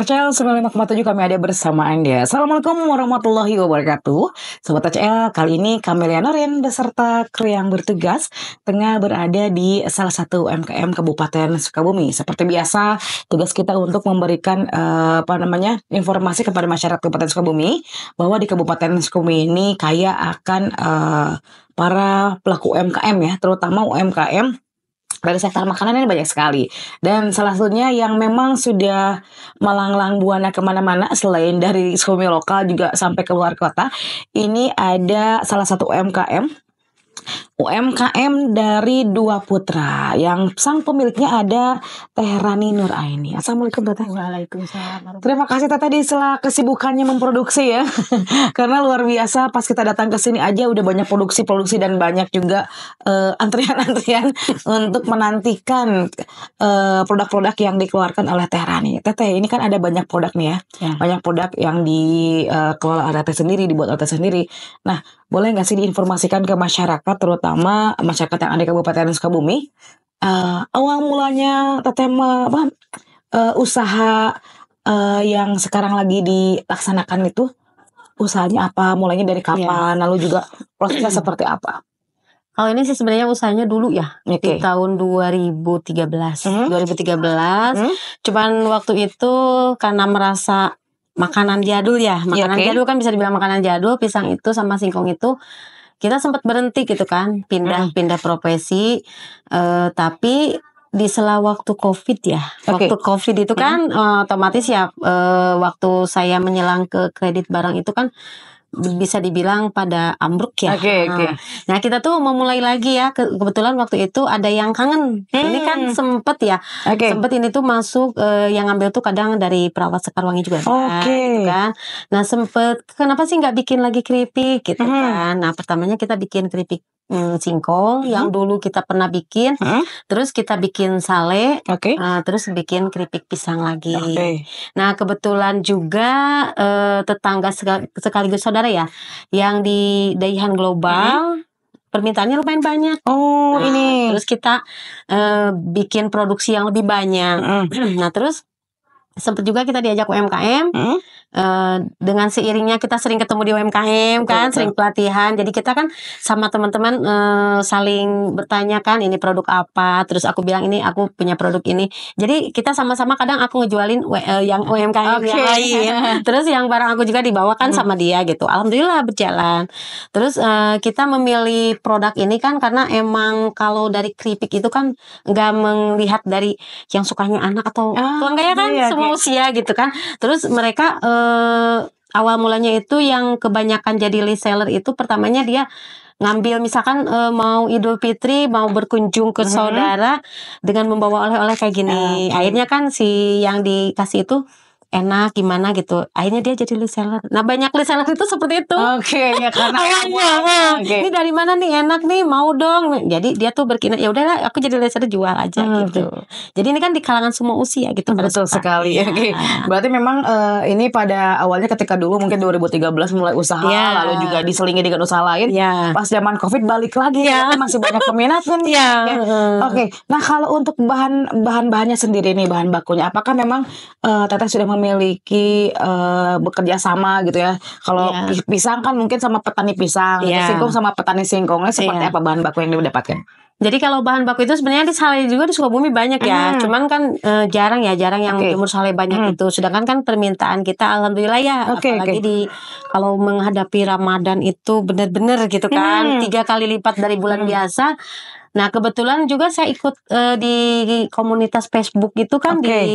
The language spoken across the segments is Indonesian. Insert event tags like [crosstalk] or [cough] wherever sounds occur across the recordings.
RCL 95,7 kami ada bersama Anda. Assalamualaikum warahmatullahi wabarakatuh. Sobat RCL, kali ini kami Ren beserta kru yang bertugas tengah berada di salah satu UMKM Kabupaten Sukabumi. Seperti biasa, tugas kita untuk memberikan uh, apa namanya informasi kepada masyarakat Kabupaten Sukabumi bahwa di Kabupaten Sukabumi ini kaya akan uh, para pelaku UMKM ya, terutama UMKM dari sektor makanan ini banyak sekali dan salah satunya yang memang sudah melanglang buana kemana-mana selain dari suami lokal juga sampai ke luar kota ini ada salah satu UMKM UMKM dari Dua Putra yang sang pemiliknya ada Teh Rani Nur Aini. Assalamualaikum Teteh. Waalaikumsalam. Terima kasih Teteh di sela kesibukannya memproduksi ya. [laughs] Karena luar biasa pas kita datang ke sini aja udah banyak produksi-produksi dan banyak juga uh, antrian-antrian [laughs] untuk menantikan uh, produk-produk yang dikeluarkan oleh Teh Rani. Teteh ini kan ada banyak produk nih ya. ya. Banyak produk yang dikelola eh, uh, oleh Teh sendiri, dibuat oleh Teh sendiri. Nah, boleh nggak sih diinformasikan ke masyarakat, terutama masyarakat yang ada di Kabupaten Sukabumi, uh, awal mulanya tema apa uh, usaha uh, yang sekarang lagi dilaksanakan itu usahanya apa, mulainya dari iya. kapan, yeah. lalu juga prosesnya seperti apa? Kalau ini sih sebenarnya usahanya dulu ya okay. di tahun 2013. Mm -hmm. 2013. Mm -hmm. Cuman waktu itu karena merasa makanan jadul ya iya, makanan okay. jadul kan bisa dibilang makanan jadul pisang itu sama singkong itu kita sempat berhenti gitu kan pindah pindah profesi uh, tapi di sela waktu covid ya okay. waktu covid itu kan uh, otomatis ya uh, waktu saya menyelang ke kredit barang itu kan bisa dibilang pada ambruk ya. Oke, okay, oke. Okay. Nah, nah, kita tuh memulai lagi ya. kebetulan waktu itu ada yang kangen. Hmm. Ini kan hmm. sempet ya. Okay. Sempet ini tuh masuk eh, yang ngambil tuh kadang dari perawat Sekarwangi juga. Kan, oke. Okay. Kan, gitu kan. Nah, sempet kenapa sih nggak bikin lagi keripik gitu hmm. kan. Nah, pertamanya kita bikin keripik hmm, singkong hmm. yang dulu kita pernah bikin, hmm. terus kita bikin sale, okay. uh, eh, terus bikin keripik pisang lagi. Okay. Nah kebetulan juga uh, tetangga sekaligus saudara Bandara ya yang di Daihan Global. Hmm permintaannya lumayan banyak. Oh, nah, ini. Terus kita uh, bikin produksi yang lebih banyak. Hmm. [clears throat] Nah, terus sempat juga kita diajak UMKM. Hmm. Eh, dengan seiringnya kita sering ketemu di UMKM kan, sering pelatihan. Jadi kita kan sama teman-teman uh, saling bertanya kan ini produk apa, terus aku bilang ini aku punya produk ini. Jadi kita sama-sama kadang aku ngejualin uh, yang UMKM okay. yang lain. [laughs] terus yang barang aku juga dibawakan hmm. sama dia gitu. Alhamdulillah berjalan. Terus uh, kita memilih produk ini kan karena emang kalau dari keripik itu kan nggak melihat dari yang sukanya anak atau ah, tua ya kan, iya, iya semua iya. usia gitu kan. Terus mereka uh, Eh, awal mulanya itu yang kebanyakan jadi reseller itu pertamanya dia ngambil misalkan e, mau Idul Fitri mau berkunjung ke mm-hmm. saudara mm -hmm. dengan membawa oleh-oleh kayak gini. -hmm. Akhirnya kan si yang dikasih itu enak gimana gitu akhirnya dia jadi reseller nah banyak reseller itu seperti itu oke okay, ya karena [laughs] awalnya okay. ini dari mana nih enak nih mau dong jadi dia tuh berkina ya udahlah aku jadi reseller jual aja hmm, gitu betul. jadi ini kan di kalangan semua usia gitu betul suka. sekali ya. okay. berarti memang uh, ini pada awalnya ketika dulu mungkin 2013 mulai usaha yeah. lalu juga diselingi dengan usaha lain yeah. pas zaman covid balik lagi yeah. ya masih banyak peminat kan ya. oke nah kalau untuk bahan bahan bahannya sendiri nih bahan bakunya apakah memang uh, teteh sudah memiliki uh, bekerja sama gitu ya. Kalau yeah. pisang kan mungkin sama petani pisang, yeah. singkong sama petani singkongnya seperti yeah. apa bahan baku yang didapatkan? Jadi kalau bahan baku itu sebenarnya di Sale juga di Sukabumi banyak ya. Hmm. Cuman kan e, jarang ya, jarang yang okay. timur Saleh banyak hmm. itu. Sedangkan kan permintaan kita alhamdulillah ya okay, apalagi okay. di kalau menghadapi Ramadan itu benar-benar gitu kan, Hmm. tiga kali lipat dari bulan hmm. biasa. Nah, kebetulan juga saya ikut uh, di komunitas Facebook gitu kan okay. di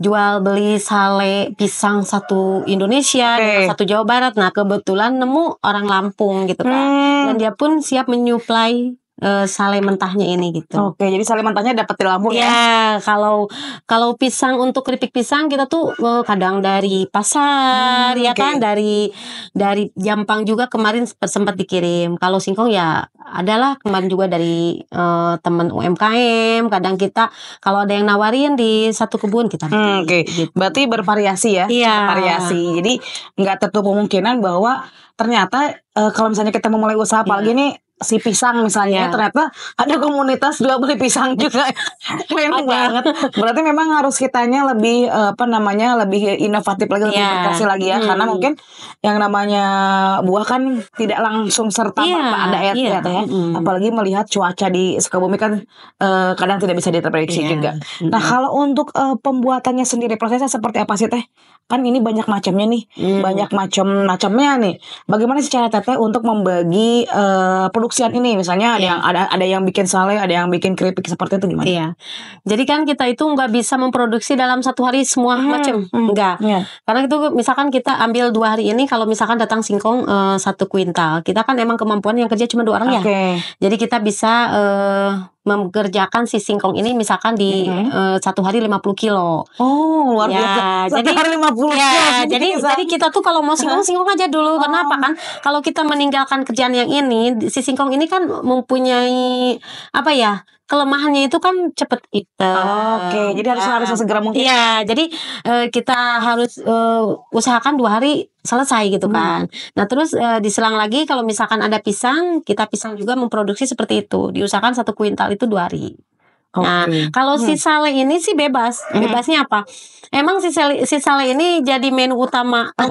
jual beli sale pisang satu Indonesia okay. satu Jawa Barat. Nah, kebetulan nemu orang Lampung gitu kan. Hmm. Dan dia pun siap menyuplai uh, sale mentahnya ini gitu. Oke, jadi sale mentahnya dapat dari lamur ya. ya. kalau kalau pisang untuk keripik pisang kita tuh uh, kadang dari pasar hmm, ya okay. kan dari dari Jampang juga kemarin sempat dikirim. Kalau singkong ya adalah kemarin juga dari uh, eh, teman UMKM. Kadang kita kalau ada yang nawarin di satu kebun kita. Hmm, Oke, okay. gitu. berarti bervariasi ya. Iya. Variasi. Jadi nggak tertutup kemungkinan bahwa ternyata uh, kalau misalnya kita memulai usaha apalagi yeah. nih si pisang misalnya yeah. ternyata ada komunitas dua beli pisang juga [laughs] keren banget berarti memang harus kitanya lebih eh, apa namanya lebih inovatif lagi lebih yeah. Iya. lagi ya hmm. karena mungkin yang namanya buah kan tidak langsung serta yeah. merta ada ya ya hmm. apalagi melihat cuaca di Sukabumi kan uh, kadang tidak bisa diterprediksi yeah. juga nah nah kalau untuk uh, pembuatannya sendiri prosesnya seperti apa sih teh kan ini banyak macamnya nih hmm. banyak macam macamnya nih bagaimana sih cara teteh untuk membagi uh, produksian ini misalnya ada iya. yang ada ada yang bikin sale, ada yang bikin keripik seperti itu gimana? Iya. Yeah. Jadi kan kita itu nggak bisa memproduksi dalam satu hari semua hmm. macam, hmm. Yeah. Karena itu misalkan kita ambil dua hari ini kalau misalkan datang singkong uh, satu kuintal, kita kan emang kemampuan yang kerja cuma dua orang okay. ya. Jadi kita bisa uh, mengerjakan si singkong ini misalkan di mm-hmm. uh, satu hari 50 kilo. Oh, luar ya, biasa. Satu jadi hari 50 ya, kilo. Ya, jadi bisa. jadi kita tuh kalau mau singkong singkong aja dulu. Oh. Kenapa kan? Kalau kita meninggalkan kerjaan yang ini, si singkong ini kan mempunyai apa ya? kelemahannya itu kan cepet kita. Oke, okay. jadi harus harus kan. segera mungkin. Iya, jadi uh, kita harus uh, usahakan dua hari selesai gitu hmm. kan. Hmm. Nah terus uh, eh, diselang lagi kalau misalkan ada pisang, kita pisang juga memproduksi seperti itu. Diusahakan satu kuintal itu dua hari. Nah, kalau iya. si sale ini sih bebas. Bebasnya apa? Emang si sale, si sale ini jadi menu utama. [laughs]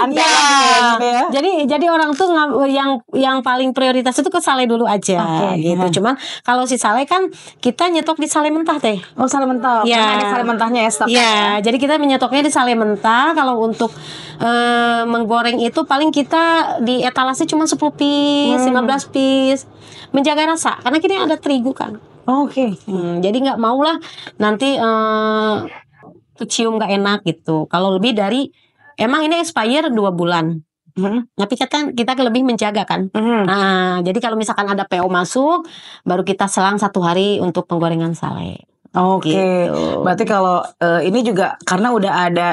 Ya? Iya. Ya, gitu ya. Jadi jadi orang tuh yang yang paling prioritas itu ke sale dulu aja okay. gitu. Iya. Cuman kalau si sale kan kita nyetok di sale mentah teh. Oh, sale mentah. Ya. Karena ada sale mentahnya ya. Ya, jadi kita menyetoknya di sale mentah. Kalau untuk eh, menggoreng itu paling kita di etalase cuma 10 piece, hmm. 15 piece. Menjaga rasa karena kita ada terigu kan. Oke. Okay. Hmm, jadi nggak mau lah nanti uh, kecium nggak enak gitu. Kalau lebih dari emang ini expire dua bulan. hmm nah, Tapi kita kita lebih menjaga kan. hmm Nah, jadi kalau misalkan ada PO masuk, baru kita selang satu hari untuk penggorengan sale. Oke, okay. gitu. berarti kalau uh, ini juga karena udah ada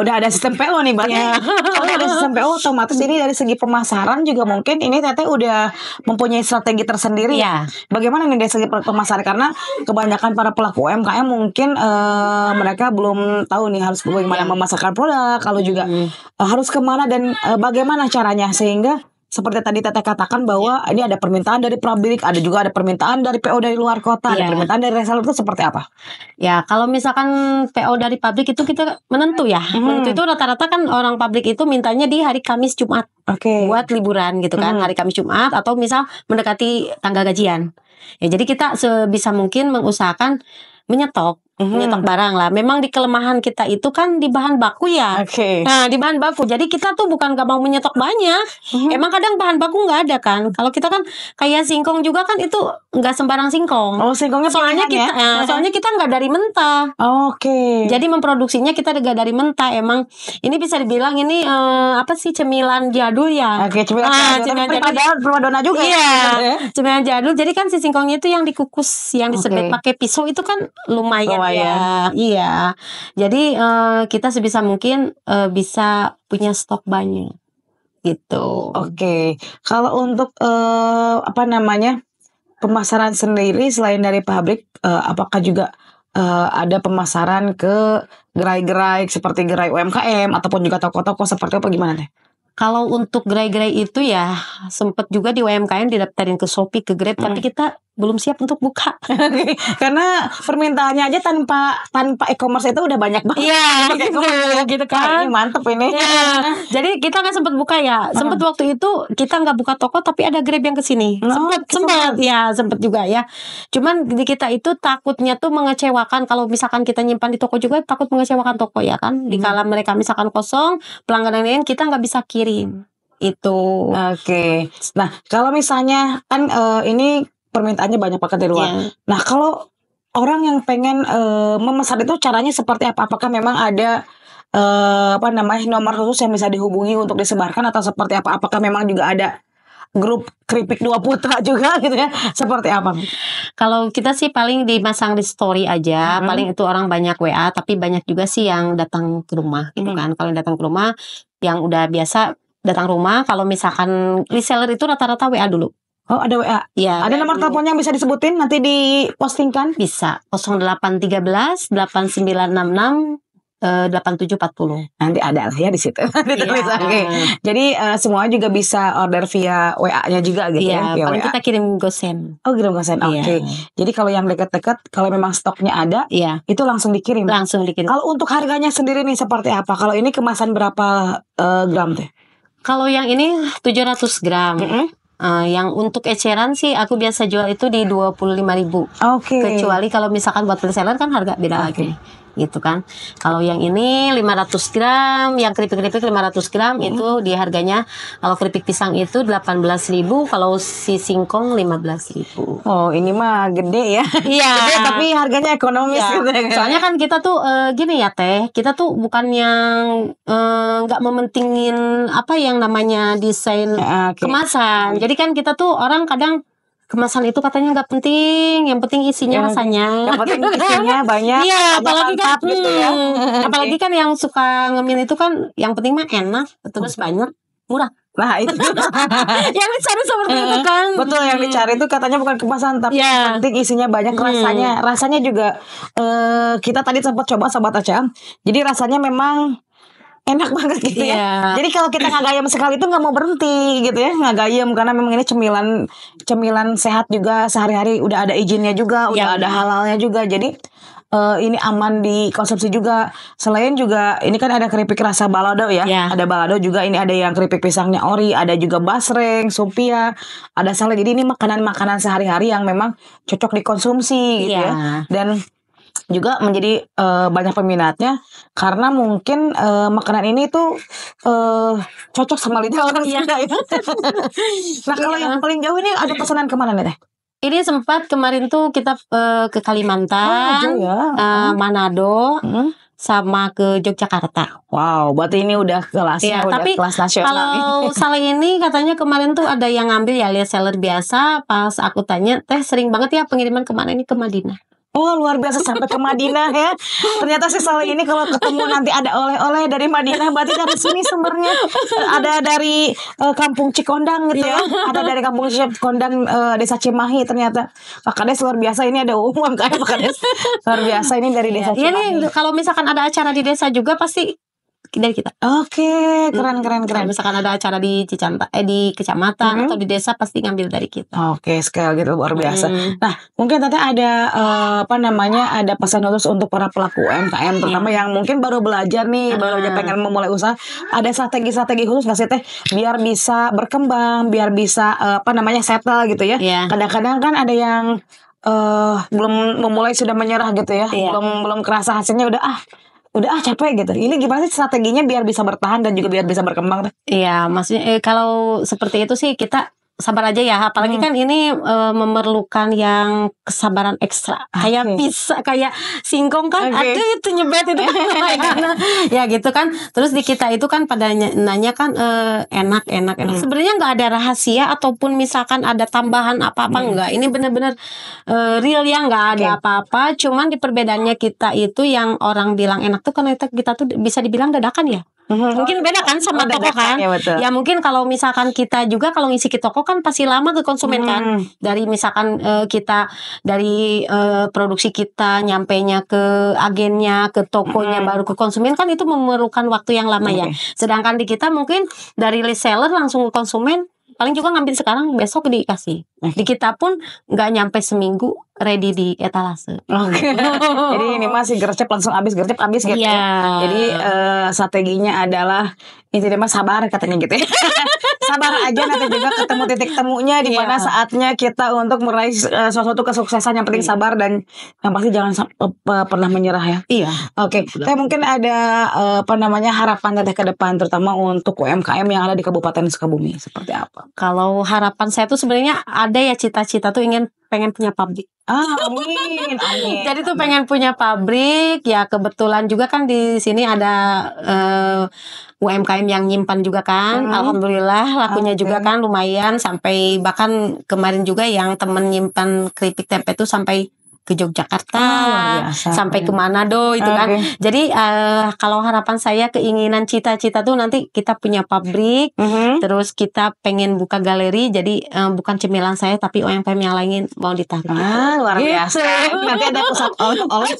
udah ada sistem PO nih Mbak. Ya. Udah ada sistem PO otomatis ini dari segi pemasaran juga mungkin ini Teteh udah mempunyai strategi tersendiri. ya. Bagaimana nih dari segi pemasaran karena kebanyakan para pelaku UMKM mungkin uh, mereka belum tahu nih harus bagaimana iya. memasarkan produk, kalau juga uh, harus kemana dan uh, bagaimana caranya sehingga seperti tadi Teteh katakan bahwa iya. ini ada permintaan dari publik, ada juga ada permintaan dari PO dari luar kota, yeah. ada iya. permintaan dari reseller itu seperti apa? Ya, kalau misalkan PO dari publik itu kita menentu ya. Hmm. Menentu itu rata-rata kan orang publik itu mintanya di hari Kamis Jumat. Okay. Buat liburan gitu kan, hmm. hari Kamis Jumat atau misal mendekati tanggal gajian. Ya, jadi kita sebisa mungkin mengusahakan menyetok hmm. barang lah. Memang di kelemahan kita itu kan di bahan baku ya. Oke. Okay. Nah di bahan baku, jadi kita tuh bukan gak mau menyetok banyak. Hmm. Emang kadang bahan baku nggak ada kan. Kalau kita kan kayak singkong juga kan itu nggak sembarang singkong. Oh singkongnya soalnya kan kita, ya? nah, soalnya mhm. kita nggak dari mentah. Oke. Okay. Jadi memproduksinya kita nggak dari mentah. Emang ini bisa dibilang ini uh, apa sih cemilan jadul ya? Oke okay, cemilan ah, cemilan jadul. Cemilan jadul. Primadona, primadona juga. Iya. Ya? Cemilan jadul. Jadi kan si singkongnya itu yang dikukus, yang disebut okay. pakai pisau itu kan lumayan. lumayan Iya. ya. Iya. Jadi uh, kita sebisa mungkin uh, bisa punya stok banyak gitu. Oke. Okay. Kalau untuk uh, apa namanya? pemasaran sendiri selain dari pabrik uh, apakah juga uh, ada pemasaran ke gerai-gerai seperti gerai UMKM ataupun juga toko-toko seperti apa gimana deh? Kalau untuk gerai-gerai itu ya sempat juga di UMKM didaftarin ke Shopee ke Grab hmm. tapi kita belum siap untuk buka [laughs] karena permintaannya aja tanpa tanpa e-commerce itu udah banyak banget iya [laughs] gitu, gitu, gitu kan ini mantep ini Ya. [laughs] jadi kita nggak sempet buka ya Sempet uh waktu itu kita nggak buka toko tapi ada grab yang kesini oh, Sempet. Sempet sempet. ya Sempet juga ya cuman di kita itu takutnya tuh mengecewakan kalau misalkan kita nyimpan di toko juga takut mengecewakan toko ya kan hmm. di kala mereka misalkan kosong pelanggan lain kita nggak bisa kirim hmm. itu. Oke. Okay. Nah, kalau misalnya kan uh, ini permintaannya banyak banget dari luar. Yeah. Nah, kalau orang yang pengen uh, memesan itu caranya seperti apa? Apakah memang ada uh, apa namanya nomor khusus yang bisa dihubungi untuk disebarkan atau seperti apa? Apakah memang juga ada grup keripik dua putra [laughs] juga gitu ya seperti apa? Kalau kita sih paling dimasang di story aja, hmm paling itu orang banyak WA, tapi banyak juga sih yang datang ke rumah, gitu hmm kan? Kalau datang ke rumah, yang udah biasa datang rumah, kalau misalkan reseller itu rata-rata WA dulu. Oh ada WA. Ya, ada WA nomor teleponnya yang bisa disebutin nanti dipostingkan? Bisa. 0813 8966 8740. Nanti ada lah ya di situ. [laughs] Ditulis iya. Oke. okay. Jadi uh, semua juga bisa order via WA-nya juga gitu iya, ya. Via paling WA. kita kirim gosen. Oh, kirim gosen. Iya. Oke. Okay. Jadi kalau yang dekat-dekat kalau memang stoknya ada, ya. itu langsung dikirim. Langsung dikirim. Kalau untuk harganya sendiri nih seperti apa? Kalau ini kemasan berapa uh, gram teh? Kalau yang ini 700 gram. Mm -hmm. Uh, yang untuk eceran sih aku biasa jual itu di dua puluh lima ribu. Oke. Okay. Kecuali kalau misalkan buat reseller kan harga beda okay. lagi gitu kan. Kalau yang ini 500 gram, yang keripik-keripik 500 gram hmm. itu di harganya kalau keripik pisang itu 18.000, kalau si singkong 15.000. Oh, ini mah gede ya. Iya. [laughs] gede tapi harganya ekonomis iya. gitu ya. gitu. Soalnya kan kita tuh e, gini ya Teh, kita tuh bukan yang eh, nggak e, mementingin apa yang namanya desain ah, okay. kemasan. Jadi kan kita tuh orang kadang kemasan itu katanya nggak penting, yang penting isinya yang, rasanya. Yang penting isinya [laughs] banyak. Iya, apalagi kan, gitu ya. Hmm, apalagi kan yang suka ngemil itu kan yang penting mah enak, terus banyak, murah. lah itu [laughs] yang dicari seperti itu kan. Betul yang dicari itu katanya bukan kemasan tapi yeah. penting isinya banyak hmm. rasanya. Rasanya juga uh, kita tadi sempat coba sahabat acam. Jadi rasanya memang enak [laughs] banget gitu ya. Iya. Jadi kalau kita nggak gayam sekali itu nggak mau berhenti gitu ya nggak gayam karena memang ini cemilan cemilan sehat juga sehari-hari udah ada izinnya juga, yeah. udah iya. ada halalnya juga. Jadi uh, ini aman dikonsumsi juga. Selain juga ini kan ada keripik rasa balado ya. Yeah. Ada balado juga ini ada yang keripik pisangnya ori, ada juga basreng, sumpia ada salad. Jadi ini makanan-makanan sehari-hari yang memang cocok dikonsumsi gitu ya. Iya. Dan juga menjadi uh, banyak peminatnya karena mungkin uh, makanan ini tuh uh, cocok sama lidah orang iya. Sunda ya. [laughs] nah kalau yang iya. paling jauh ini ada pesanan kemana nih teh? Ini sempat kemarin tuh kita uh, ke Kalimantan, oh, ya. uh, Manado, hmm? sama ke Yogyakarta. Wow, berarti ini udah kelasnya ya, udah tapi kelas nasional. Kalau [laughs] saling ini katanya kemarin tuh ada yang ngambil ya lihat seller biasa. Pas aku tanya, teh sering banget ya pengiriman kemana ini ke Madinah. Oh luar biasa sampai ke Madinah ya. Ternyata sih soal ini kalau ketemu nanti ada oleh-oleh dari Madinah berarti dari sini sumbernya. Ada dari uh, kampung Cikondang gitu iya. ya. Ada dari kampung Cikondang uh, desa Cimahi ternyata. Pak Kades luar biasa ini ada umum kayak Pak Kades. Luar biasa ini dari iya, desa Cimahi. Iya nih kalau misalkan ada acara di desa juga pasti dari kita. Oke, okay, keren keren keren. misalkan ada acara di Cicanta eh di kecamatan hmm atau di desa pasti ngambil dari kita. Oke, okay, sekali gitu luar biasa. Nah, mungkin tante ada uh, apa namanya? ada pesan khusus untuk para pelaku UMKM iya. terutama yang mungkin baru belajar nih, ah. baru aja pengen memulai usaha. Ada strategi-strategi khusus nggak sih teh biar bisa berkembang, biar bisa uh, apa namanya? settle gitu ya. kadang iya. Kadang-kadang kan ada yang uh, belum memulai sudah menyerah gitu ya. Yeah. Belum belum kerasa hasilnya udah ah udah ah capek gitu. Ini gimana sih strateginya biar bisa bertahan dan juga biar bisa berkembang? Iya, maksudnya eh, kalau seperti itu sih kita sabar aja ya apalagi hmm. kan ini e, memerlukan yang kesabaran ekstra kayak bisa kayak singkong kan okay. aduh itu nyebet itu kan [laughs] ya gitu kan terus di kita itu kan pada nanya kan e, enak enak enak hmm. sebenarnya nggak ada rahasia ataupun misalkan ada tambahan apa apa hmm. enggak ini benar-benar e, real ya nggak ada okay. apa-apa cuman di perbedaannya kita itu yang orang bilang enak tuh karena kita tuh bisa dibilang dadakan ya [laughs] Mungkin beda kan sama oh, toko kan? Ya, ya mungkin kalau misalkan kita juga kalau ngisi ke toko kan pasti lama ke konsumen kan? hmm. kan. Dari misalkan uh, kita dari uh, produksi kita nyampe nya ke agennya, ke tokonya hmm. baru ke konsumen kan itu memerlukan waktu yang lama okay. ya. Sedangkan di kita mungkin dari reseller langsung ke konsumen paling juga ngambil sekarang besok dikasih hmm. di kita pun nggak nyampe seminggu ready di etalase okay. Oh, gitu. [laughs] jadi ini masih gercep langsung habis gercep habis gitu yeah. Iya. jadi uh, strateginya adalah jadi mas sabar katanya gitu ya. [laughs] sabar aja nanti juga ketemu titik temunya di mana yeah. saatnya kita untuk meraih uh, eh, suatu kesuksesan yang penting yeah. sabar dan yang pasti jangan uh, pernah menyerah ya. Iya. Oke. Okay. Teh mungkin ada uh, apa namanya harapan teteh ke depan terutama untuk UMKM yang ada di Kabupaten Sukabumi seperti apa? Kalau harapan saya tuh sebenarnya ada ya cita-cita tuh ingin pengen punya pabrik. Ah, amin, amin. Jadi tuh pengen punya pabrik. Ya kebetulan juga kan di sini ada uh, eh, UMKM yang nyimpan juga kan. Hmm. Alhamdulillah lakunya okay. juga kan lumayan sampai bahkan kemarin juga yang temen nyimpan keripik tempe tuh sampai ke Yogyakarta ah, biasa, sampai ke Manado itu okay. kan. Jadi uh, kalau harapan saya keinginan cita-cita tuh nanti kita punya pabrik, mm -hmm. terus kita pengen buka galeri. Jadi uh, bukan cemilan saya tapi orang yang lain mau ditarik. Ah, luar gitu. biasa. nanti ada pusat oleh-oleh.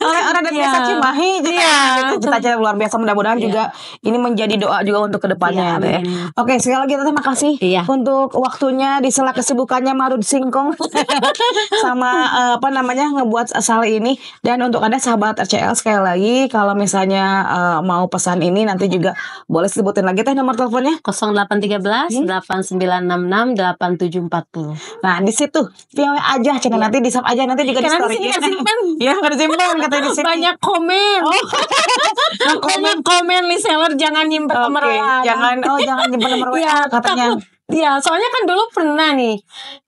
oleh [laughs] dari yeah. Cimahi. Jadi kita cita luar biasa mudah-mudahan yeah. juga ini menjadi doa juga untuk kedepannya. Yeah, gitu ya. Oke, sekali lagi terima kasih yeah. untuk waktunya di sela kesibukannya Marud Singkong [laughs] sama Eh, apa namanya ngebuat asal ini dan untuk Anda sahabat RCL sekali lagi kalau misalnya uh, mau pesan ini nanti juga boleh sebutin lagi teh nomor teleponnya 0813 hmm? 8966 8740. Nah, di situ via e aja channel yeah. nanti di sub aja nanti juga Karena di story. sini ya, nggak kan? iya, disimpan kata di sini. Banyak komen. Oh. nah, komen komen seller jangan nyimpen okay. nomor Jangan oh jangan nyimpen nomor WA ya, katanya. Takut. Ya, soalnya kan dulu pernah nih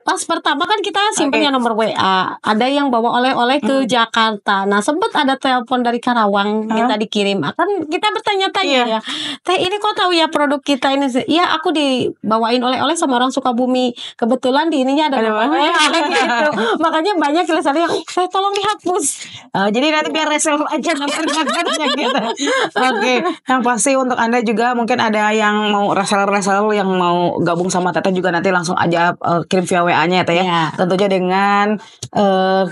pas pertama kan kita simpennya okay. nomor WA. Ada yang bawa oleh-oleh ke hmm. Jakarta. Nah, sempat ada telepon dari Karawang huh? kita dikirim. akan ah, kita bertanya-tanya yeah. ya. Teh, ini kok tahu ya produk kita ini? Iya, aku dibawain oleh-oleh sama orang Sukabumi. Kebetulan di ininya ada oleh-oleh gitu. Makanya banyak tulisannya yang saya tolong dihapus. Uh, oh, jadi nanti biar resel aja nomor-nomornya gitu. Oke, okay. yang pasti untuk Anda juga mungkin ada yang mau reseller-reseller yang mau gabung sama Tete juga nanti langsung aja uh, kirim via WA WA-nya ya ya. Iya. Tentunya dengan uh,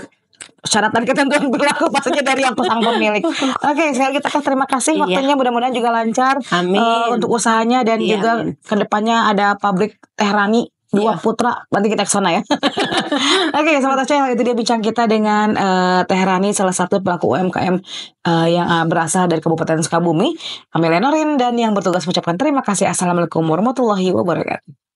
syarat dan ketentuan berlaku pastinya dari yang pasang pemilik. [laughs] Oke, okay, sekali kita kasih terima kasih iya. waktunya mudah-mudahan juga lancar amin. Uh, untuk usahanya dan iya, juga kedepannya ada pabrik teh Rani dua iya. putra nanti kita ke sana ya. [laughs] Oke, okay, sobat Aceh itu dia bincang kita dengan uh, Teh Rani salah satu pelaku UMKM uh, yang uh, berasal dari Kabupaten Sukabumi. Kami Lenorin dan yang bertugas mengucapkan terima kasih. Assalamualaikum warahmatullahi wabarakatuh.